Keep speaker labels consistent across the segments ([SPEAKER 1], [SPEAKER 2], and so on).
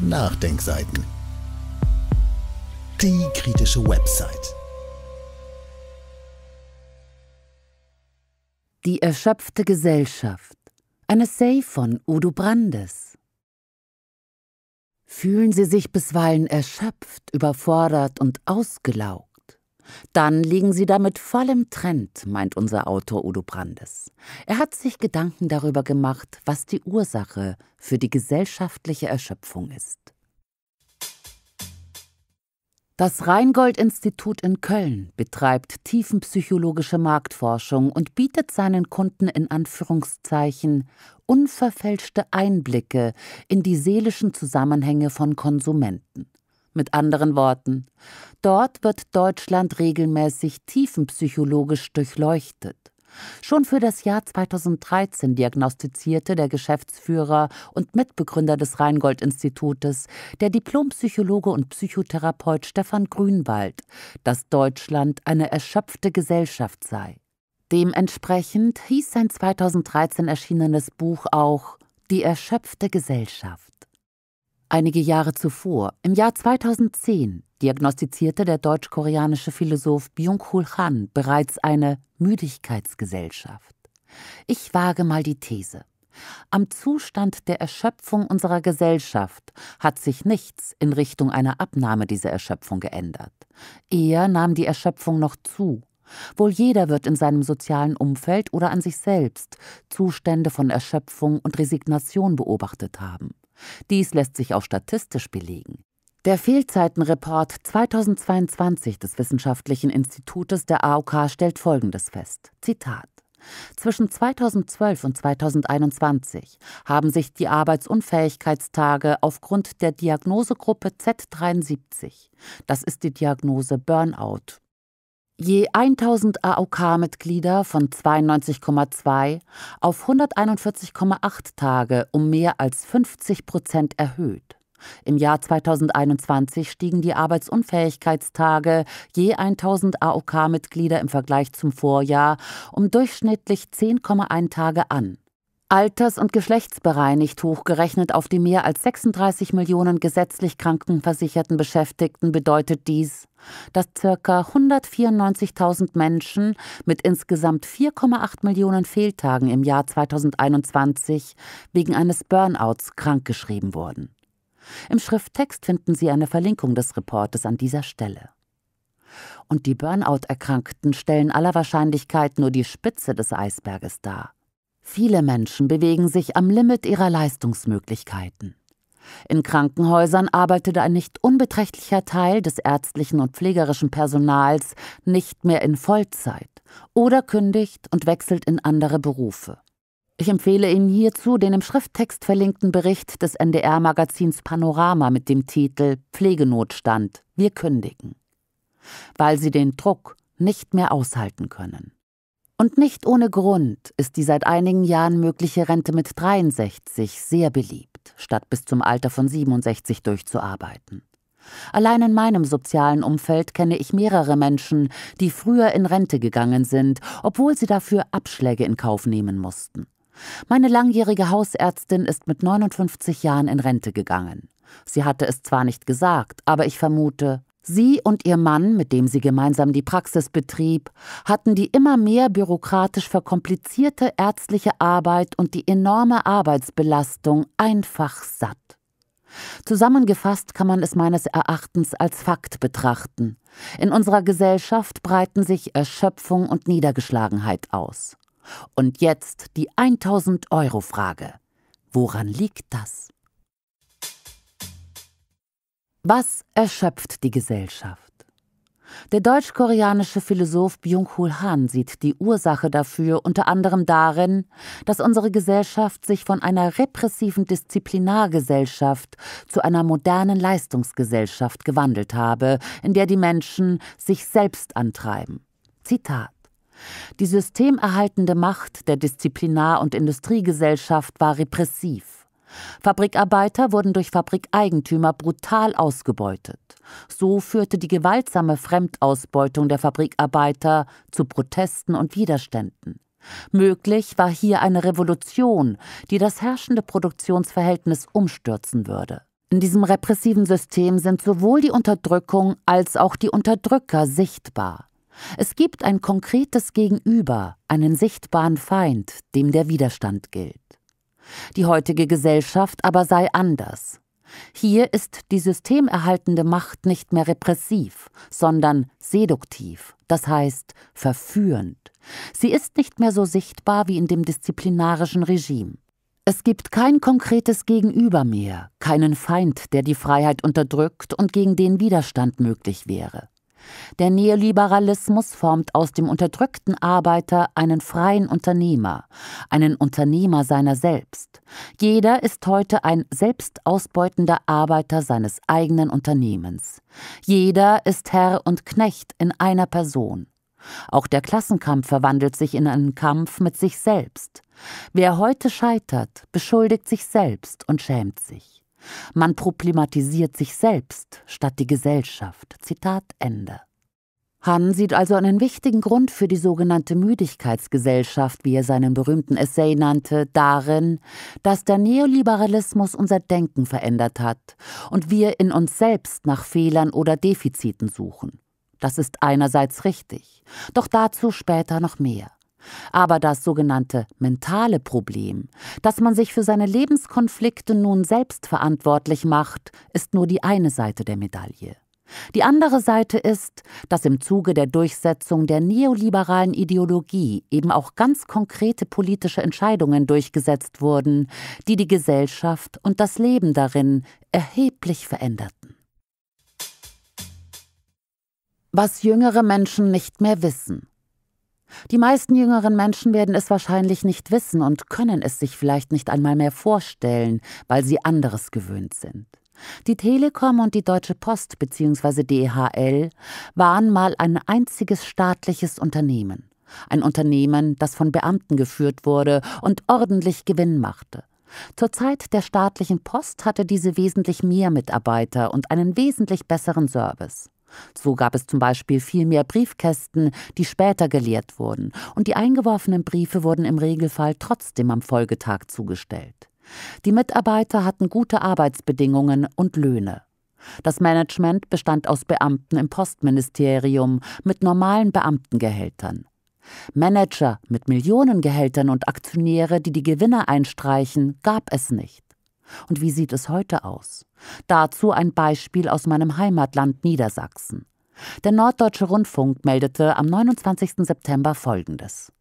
[SPEAKER 1] Nachdenkseiten. Die kritische Website. Die erschöpfte Gesellschaft. Ein Essay von Udo Brandes. Fühlen Sie sich bisweilen erschöpft, überfordert und ausgelaugt? Dann liegen sie damit voll im Trend, meint unser Autor Udo Brandes. Er hat sich Gedanken darüber gemacht, was die Ursache für die gesellschaftliche Erschöpfung ist. Das Rheingold-Institut in Köln betreibt tiefenpsychologische Marktforschung und bietet seinen Kunden in Anführungszeichen unverfälschte Einblicke in die seelischen Zusammenhänge von Konsumenten. Mit anderen Worten, dort wird Deutschland regelmäßig tiefenpsychologisch durchleuchtet. Schon für das Jahr 2013 diagnostizierte der Geschäftsführer und Mitbegründer des Rheingold-Institutes, der Diplompsychologe und Psychotherapeut Stefan Grünwald, dass Deutschland eine erschöpfte Gesellschaft sei. Dementsprechend hieß sein 2013 erschienenes Buch auch Die erschöpfte Gesellschaft. Einige Jahre zuvor, im Jahr 2010, diagnostizierte der deutsch-koreanische Philosoph byung hul Han bereits eine Müdigkeitsgesellschaft. Ich wage mal die These. Am Zustand der Erschöpfung unserer Gesellschaft hat sich nichts in Richtung einer Abnahme dieser Erschöpfung geändert. Eher nahm die Erschöpfung noch zu. Wohl jeder wird in seinem sozialen Umfeld oder an sich selbst Zustände von Erschöpfung und Resignation beobachtet haben. Dies lässt sich auch statistisch belegen. Der Fehlzeitenreport 2022 des Wissenschaftlichen Institutes der AOK stellt Folgendes fest. Zitat. Zwischen 2012 und 2021 haben sich die Arbeitsunfähigkeitstage aufgrund der Diagnosegruppe Z73, das ist die Diagnose Burnout, je 1000 AOK-Mitglieder von 92,2 auf 141,8 Tage um mehr als 50 Prozent erhöht. Im Jahr 2021 stiegen die Arbeitsunfähigkeitstage je 1000 AOK-Mitglieder im Vergleich zum Vorjahr um durchschnittlich 10,1 Tage an alters- und geschlechtsbereinigt hochgerechnet auf die mehr als 36 Millionen gesetzlich krankenversicherten Beschäftigten bedeutet dies, dass ca. 194.000 Menschen mit insgesamt 4,8 Millionen Fehltagen im Jahr 2021 wegen eines Burnouts krankgeschrieben wurden. Im Schrifttext finden Sie eine Verlinkung des Reportes an dieser Stelle. Und die Burnout-Erkrankten stellen aller Wahrscheinlichkeit nur die Spitze des Eisberges dar. Viele Menschen bewegen sich am Limit ihrer Leistungsmöglichkeiten. In Krankenhäusern arbeitet ein nicht unbeträchtlicher Teil des ärztlichen und pflegerischen Personals nicht mehr in Vollzeit oder kündigt und wechselt in andere Berufe. Ich empfehle Ihnen hierzu den im Schrifttext verlinkten Bericht des NDR-Magazins Panorama mit dem Titel Pflegenotstand. Wir kündigen. Weil sie den Druck nicht mehr aushalten können. Und nicht ohne Grund ist die seit einigen Jahren mögliche Rente mit 63 sehr beliebt, statt bis zum Alter von 67 durchzuarbeiten. Allein in meinem sozialen Umfeld kenne ich mehrere Menschen, die früher in Rente gegangen sind, obwohl sie dafür Abschläge in Kauf nehmen mussten. Meine langjährige Hausärztin ist mit 59 Jahren in Rente gegangen. Sie hatte es zwar nicht gesagt, aber ich vermute, Sie und ihr Mann, mit dem sie gemeinsam die Praxis betrieb, hatten die immer mehr bürokratisch verkomplizierte ärztliche Arbeit und die enorme Arbeitsbelastung einfach satt. Zusammengefasst kann man es meines Erachtens als Fakt betrachten. In unserer Gesellschaft breiten sich Erschöpfung und Niedergeschlagenheit aus. Und jetzt die 1000 Euro Frage. Woran liegt das? Was erschöpft die Gesellschaft? Der deutsch-koreanische Philosoph byung hul Han sieht die Ursache dafür unter anderem darin, dass unsere Gesellschaft sich von einer repressiven Disziplinargesellschaft zu einer modernen Leistungsgesellschaft gewandelt habe, in der die Menschen sich selbst antreiben. Zitat Die systemerhaltende Macht der Disziplinar- und Industriegesellschaft war repressiv. Fabrikarbeiter wurden durch Fabrikeigentümer brutal ausgebeutet. So führte die gewaltsame Fremdausbeutung der Fabrikarbeiter zu Protesten und Widerständen. Möglich war hier eine Revolution, die das herrschende Produktionsverhältnis umstürzen würde. In diesem repressiven System sind sowohl die Unterdrückung als auch die Unterdrücker sichtbar. Es gibt ein konkretes Gegenüber, einen sichtbaren Feind, dem der Widerstand gilt. Die heutige Gesellschaft aber sei anders. Hier ist die systemerhaltende Macht nicht mehr repressiv, sondern seduktiv, das heißt verführend. Sie ist nicht mehr so sichtbar wie in dem disziplinarischen Regime. Es gibt kein konkretes Gegenüber mehr, keinen Feind, der die Freiheit unterdrückt und gegen den Widerstand möglich wäre. Der Neoliberalismus formt aus dem unterdrückten Arbeiter einen freien Unternehmer, einen Unternehmer seiner selbst. Jeder ist heute ein selbstausbeutender Arbeiter seines eigenen Unternehmens. Jeder ist Herr und Knecht in einer Person. Auch der Klassenkampf verwandelt sich in einen Kampf mit sich selbst. Wer heute scheitert, beschuldigt sich selbst und schämt sich. Man problematisiert sich selbst statt die Gesellschaft. Zitat Ende. Hahn sieht also einen wichtigen Grund für die sogenannte Müdigkeitsgesellschaft, wie er seinen berühmten Essay nannte, darin, dass der Neoliberalismus unser Denken verändert hat und wir in uns selbst nach Fehlern oder Defiziten suchen. Das ist einerseits richtig, doch dazu später noch mehr. Aber das sogenannte mentale Problem, dass man sich für seine Lebenskonflikte nun selbst verantwortlich macht, ist nur die eine Seite der Medaille. Die andere Seite ist, dass im Zuge der Durchsetzung der neoliberalen Ideologie eben auch ganz konkrete politische Entscheidungen durchgesetzt wurden, die die Gesellschaft und das Leben darin erheblich veränderten. Was jüngere Menschen nicht mehr wissen. Die meisten jüngeren Menschen werden es wahrscheinlich nicht wissen und können es sich vielleicht nicht einmal mehr vorstellen, weil sie anderes gewöhnt sind. Die Telekom und die Deutsche Post bzw. DHL waren mal ein einziges staatliches Unternehmen. Ein Unternehmen, das von Beamten geführt wurde und ordentlich Gewinn machte. Zur Zeit der staatlichen Post hatte diese wesentlich mehr Mitarbeiter und einen wesentlich besseren Service. So gab es zum Beispiel viel mehr Briefkästen, die später geleert wurden, und die eingeworfenen Briefe wurden im Regelfall trotzdem am Folgetag zugestellt. Die Mitarbeiter hatten gute Arbeitsbedingungen und Löhne. Das Management bestand aus Beamten im Postministerium mit normalen Beamtengehältern. Manager mit Millionengehältern und Aktionäre, die die Gewinne einstreichen, gab es nicht. Und wie sieht es heute aus? Dazu ein Beispiel aus meinem Heimatland Niedersachsen. Der Norddeutsche Rundfunk meldete am 29. September Folgendes.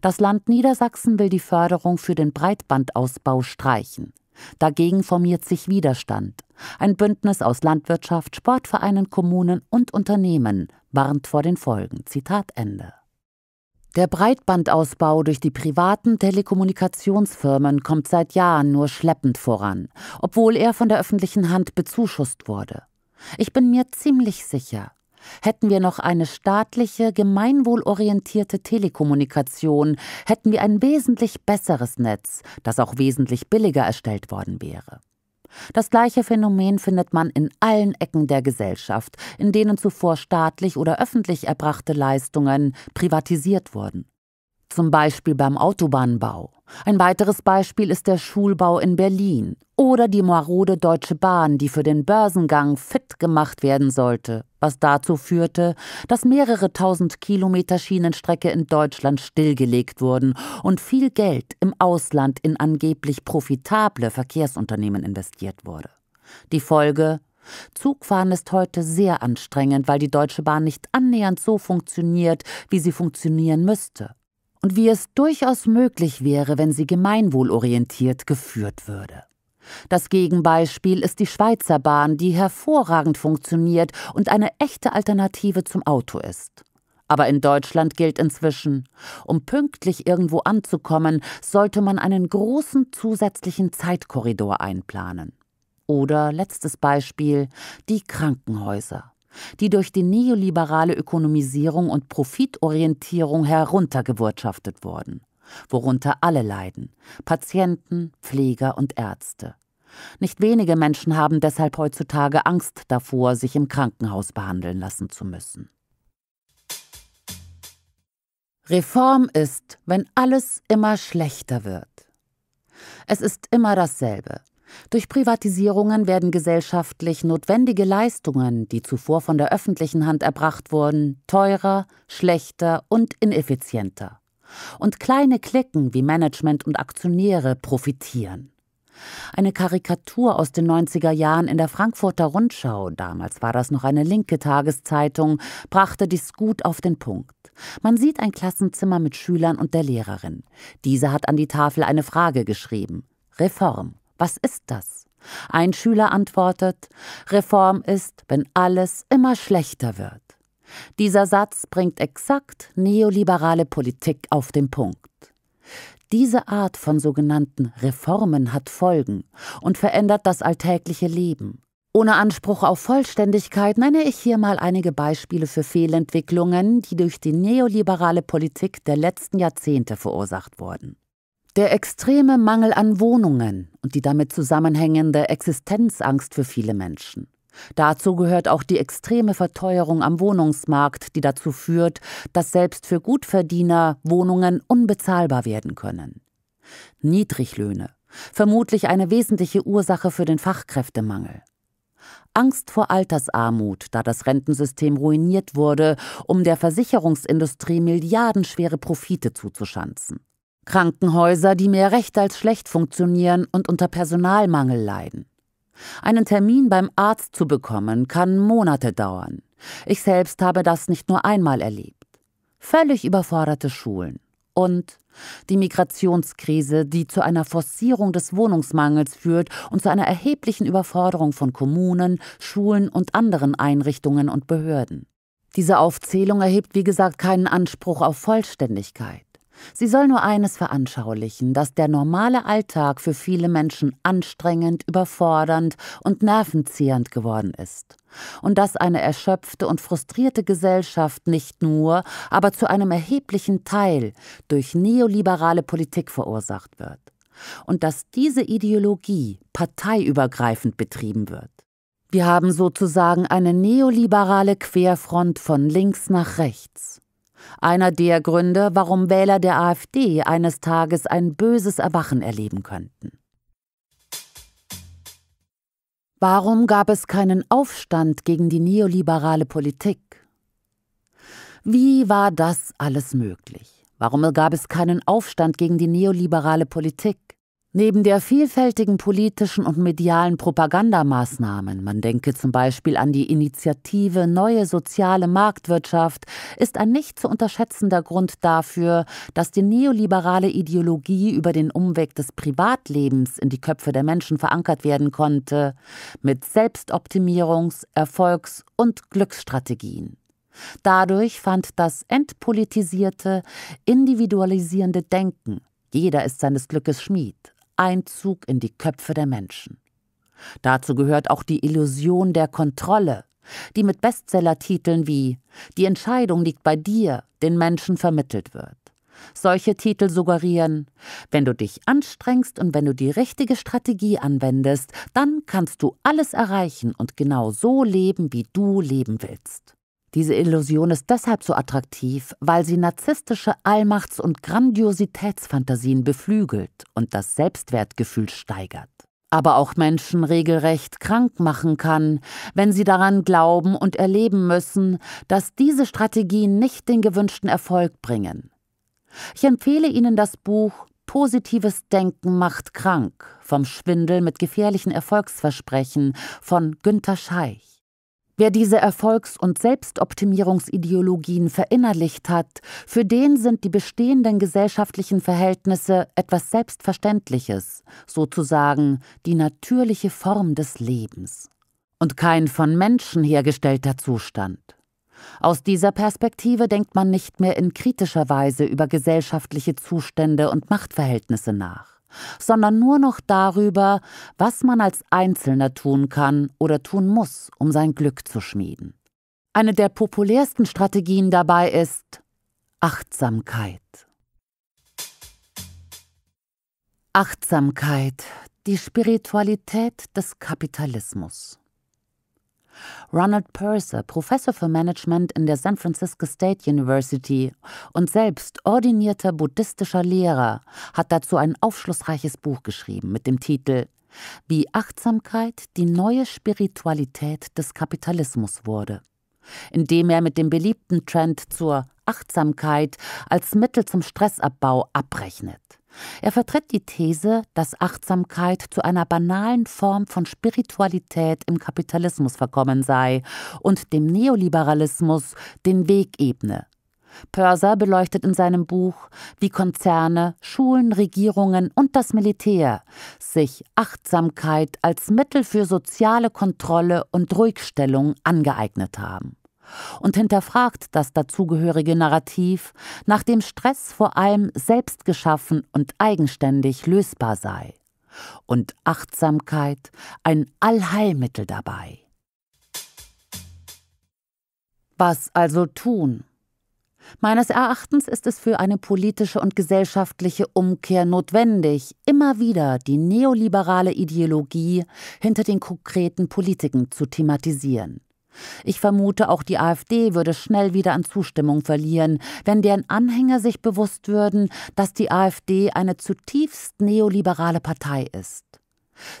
[SPEAKER 1] Das Land Niedersachsen will die Förderung für den Breitbandausbau streichen. Dagegen formiert sich Widerstand. Ein Bündnis aus Landwirtschaft, Sportvereinen, Kommunen und Unternehmen warnt vor den Folgen. Zitat Ende. Der Breitbandausbau durch die privaten Telekommunikationsfirmen kommt seit Jahren nur schleppend voran, obwohl er von der öffentlichen Hand bezuschusst wurde. Ich bin mir ziemlich sicher, hätten wir noch eine staatliche, gemeinwohlorientierte Telekommunikation, hätten wir ein wesentlich besseres Netz, das auch wesentlich billiger erstellt worden wäre. Das gleiche Phänomen findet man in allen Ecken der Gesellschaft, in denen zuvor staatlich oder öffentlich erbrachte Leistungen privatisiert wurden. Zum Beispiel beim Autobahnbau. Ein weiteres Beispiel ist der Schulbau in Berlin oder die marode Deutsche Bahn, die für den Börsengang fit gemacht werden sollte was dazu führte, dass mehrere tausend Kilometer Schienenstrecke in Deutschland stillgelegt wurden und viel Geld im Ausland in angeblich profitable Verkehrsunternehmen investiert wurde. Die Folge Zugfahren ist heute sehr anstrengend, weil die Deutsche Bahn nicht annähernd so funktioniert, wie sie funktionieren müsste, und wie es durchaus möglich wäre, wenn sie gemeinwohlorientiert geführt würde. Das Gegenbeispiel ist die Schweizer Bahn, die hervorragend funktioniert und eine echte Alternative zum Auto ist. Aber in Deutschland gilt inzwischen, um pünktlich irgendwo anzukommen, sollte man einen großen zusätzlichen Zeitkorridor einplanen. Oder letztes Beispiel, die Krankenhäuser, die durch die neoliberale Ökonomisierung und Profitorientierung heruntergewirtschaftet wurden, worunter alle leiden, Patienten, Pfleger und Ärzte. Nicht wenige Menschen haben deshalb heutzutage Angst davor, sich im Krankenhaus behandeln lassen zu müssen. Reform ist, wenn alles immer schlechter wird. Es ist immer dasselbe. Durch Privatisierungen werden gesellschaftlich notwendige Leistungen, die zuvor von der öffentlichen Hand erbracht wurden, teurer, schlechter und ineffizienter. Und kleine Klicken wie Management und Aktionäre profitieren. Eine Karikatur aus den 90er Jahren in der Frankfurter Rundschau, damals war das noch eine linke Tageszeitung, brachte dies gut auf den Punkt. Man sieht ein Klassenzimmer mit Schülern und der Lehrerin. Diese hat an die Tafel eine Frage geschrieben. Reform. Was ist das? Ein Schüler antwortet, Reform ist, wenn alles immer schlechter wird. Dieser Satz bringt exakt neoliberale Politik auf den Punkt. Diese Art von sogenannten Reformen hat Folgen und verändert das alltägliche Leben. Ohne Anspruch auf Vollständigkeit nenne ich hier mal einige Beispiele für Fehlentwicklungen, die durch die neoliberale Politik der letzten Jahrzehnte verursacht wurden. Der extreme Mangel an Wohnungen und die damit zusammenhängende Existenzangst für viele Menschen. Dazu gehört auch die extreme Verteuerung am Wohnungsmarkt, die dazu führt, dass selbst für Gutverdiener Wohnungen unbezahlbar werden können. Niedriglöhne, vermutlich eine wesentliche Ursache für den Fachkräftemangel. Angst vor Altersarmut, da das Rentensystem ruiniert wurde, um der Versicherungsindustrie milliardenschwere Profite zuzuschanzen. Krankenhäuser, die mehr recht als schlecht funktionieren und unter Personalmangel leiden. Einen Termin beim Arzt zu bekommen, kann Monate dauern. Ich selbst habe das nicht nur einmal erlebt. Völlig überforderte Schulen und die Migrationskrise, die zu einer Forcierung des Wohnungsmangels führt und zu einer erheblichen Überforderung von Kommunen, Schulen und anderen Einrichtungen und Behörden. Diese Aufzählung erhebt, wie gesagt, keinen Anspruch auf Vollständigkeit. Sie soll nur eines veranschaulichen, dass der normale Alltag für viele Menschen anstrengend, überfordernd und nervenzehrend geworden ist. Und dass eine erschöpfte und frustrierte Gesellschaft nicht nur, aber zu einem erheblichen Teil durch neoliberale Politik verursacht wird. Und dass diese Ideologie parteiübergreifend betrieben wird. Wir haben sozusagen eine neoliberale Querfront von links nach rechts. Einer der Gründe, warum Wähler der AfD eines Tages ein böses Erwachen erleben könnten. Warum gab es keinen Aufstand gegen die neoliberale Politik? Wie war das alles möglich? Warum gab es keinen Aufstand gegen die neoliberale Politik? Neben der vielfältigen politischen und medialen Propagandamaßnahmen, man denke zum Beispiel an die Initiative Neue soziale Marktwirtschaft, ist ein nicht zu unterschätzender Grund dafür, dass die neoliberale Ideologie über den Umweg des Privatlebens in die Köpfe der Menschen verankert werden konnte, mit Selbstoptimierungs-, Erfolgs- und Glücksstrategien. Dadurch fand das entpolitisierte, individualisierende Denken jeder ist seines Glückes Schmied Einzug in die Köpfe der Menschen. Dazu gehört auch die Illusion der Kontrolle, die mit Bestsellertiteln wie Die Entscheidung liegt bei dir den Menschen vermittelt wird. Solche Titel suggerieren, wenn du dich anstrengst und wenn du die richtige Strategie anwendest, dann kannst du alles erreichen und genau so leben, wie du leben willst. Diese Illusion ist deshalb so attraktiv, weil sie narzisstische Allmachts- und Grandiositätsfantasien beflügelt und das Selbstwertgefühl steigert. Aber auch Menschen regelrecht krank machen kann, wenn sie daran glauben und erleben müssen, dass diese Strategien nicht den gewünschten Erfolg bringen. Ich empfehle Ihnen das Buch Positives Denken macht krank vom Schwindel mit gefährlichen Erfolgsversprechen von Günter Scheich. Wer diese Erfolgs- und Selbstoptimierungsideologien verinnerlicht hat, für den sind die bestehenden gesellschaftlichen Verhältnisse etwas Selbstverständliches, sozusagen die natürliche Form des Lebens und kein von Menschen hergestellter Zustand. Aus dieser Perspektive denkt man nicht mehr in kritischer Weise über gesellschaftliche Zustände und Machtverhältnisse nach sondern nur noch darüber, was man als Einzelner tun kann oder tun muss, um sein Glück zu schmieden. Eine der populärsten Strategien dabei ist Achtsamkeit. Achtsamkeit, die Spiritualität des Kapitalismus. Ronald Purser, Professor für Management in der San Francisco State University und selbst ordinierter buddhistischer Lehrer, hat dazu ein aufschlussreiches Buch geschrieben mit dem Titel Wie Achtsamkeit die neue Spiritualität des Kapitalismus wurde, indem er mit dem beliebten Trend zur Achtsamkeit als Mittel zum Stressabbau abrechnet. Er vertritt die These, dass Achtsamkeit zu einer banalen Form von Spiritualität im Kapitalismus verkommen sei und dem Neoliberalismus den Weg ebne. Pörser beleuchtet in seinem Buch, wie Konzerne, Schulen, Regierungen und das Militär sich Achtsamkeit als Mittel für soziale Kontrolle und Ruhigstellung angeeignet haben und hinterfragt das dazugehörige Narrativ, nachdem Stress vor allem selbst geschaffen und eigenständig lösbar sei. Und Achtsamkeit ein Allheilmittel dabei. Was also tun? Meines Erachtens ist es für eine politische und gesellschaftliche Umkehr notwendig, immer wieder die neoliberale Ideologie hinter den konkreten Politiken zu thematisieren. Ich vermute, auch die AfD würde schnell wieder an Zustimmung verlieren, wenn deren Anhänger sich bewusst würden, dass die AfD eine zutiefst neoliberale Partei ist.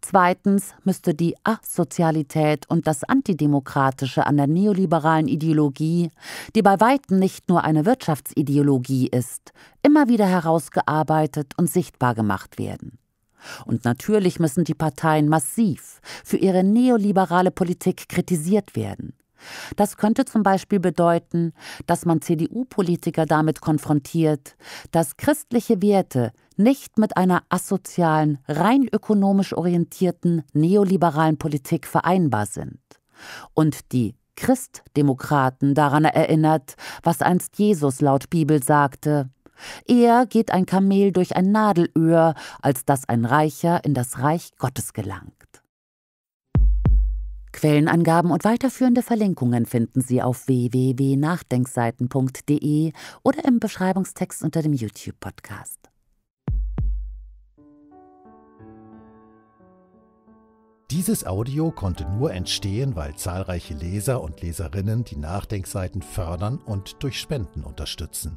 [SPEAKER 1] Zweitens müsste die Asozialität und das Antidemokratische an der neoliberalen Ideologie, die bei weitem nicht nur eine Wirtschaftsideologie ist, immer wieder herausgearbeitet und sichtbar gemacht werden. Und natürlich müssen die Parteien massiv für ihre neoliberale Politik kritisiert werden. Das könnte zum Beispiel bedeuten, dass man CDU-Politiker damit konfrontiert, dass christliche Werte nicht mit einer asozialen, rein ökonomisch orientierten neoliberalen Politik vereinbar sind. Und die Christdemokraten daran erinnert, was einst Jesus laut Bibel sagte, Eher geht ein Kamel durch ein Nadelöhr, als dass ein Reicher in das Reich Gottes gelangt. Quellenangaben und weiterführende Verlinkungen finden Sie auf www.nachdenkseiten.de oder im Beschreibungstext unter dem YouTube-Podcast. Dieses Audio konnte nur entstehen, weil zahlreiche Leser und Leserinnen die Nachdenkseiten fördern und durch Spenden unterstützen.